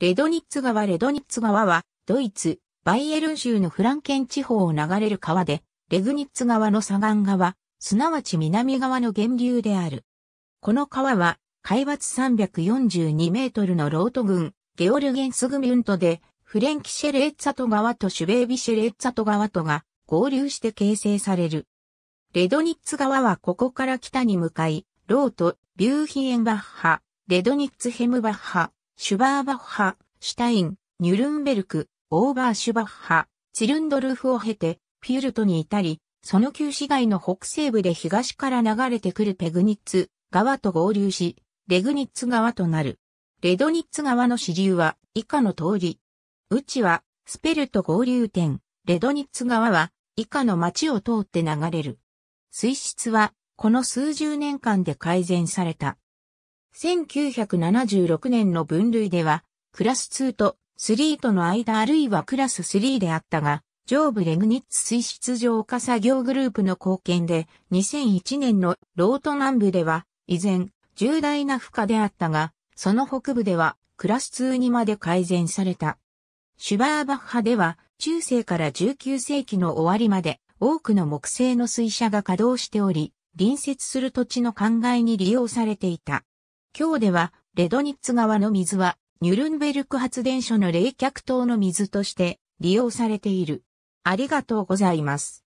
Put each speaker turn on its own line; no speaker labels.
レドニッツ川レドニッツ川は、ドイツ、バイエルン州のフランケン地方を流れる川で、レグニッツ川の左岸側、すなわち南側の源流である。この川は、海抜342メートルのロート郡、ゲオルゲンスグミュントで、フレンキシェレッツァト川とシュベービシェレッツァト川とが合流して形成される。レドニッツ川はここから北に向かい、ロート、ビューヒエンバッハ、レドニッツヘムバッハ、シュバーバッハ、シュタイン、ニュルンベルク、オーバーシュバッハ、ツルンドルフを経て、フュルトに至り、その旧市街の北西部で東から流れてくるペグニッツ川と合流し、レグニッツ川となる。レドニッツ川の支流は以下の通り。うちはスペルト合流点、レドニッツ川は以下の町を通って流れる。水質はこの数十年間で改善された。1976年の分類では、クラス2と3との間あるいはクラス3であったが、上部レグニッツ水質浄化作業グループの貢献で、2001年のロート南部では、依然、重大な負荷であったが、その北部では、クラス2にまで改善された。シュバーバッハでは、中世から19世紀の終わりまで、多くの木製の水車が稼働しており、隣接する土地の灌漑に利用されていた。今日では、レドニッツ川の水は、ニュルンベルク発電所の冷却塔の水として利用されている。ありがとうございます。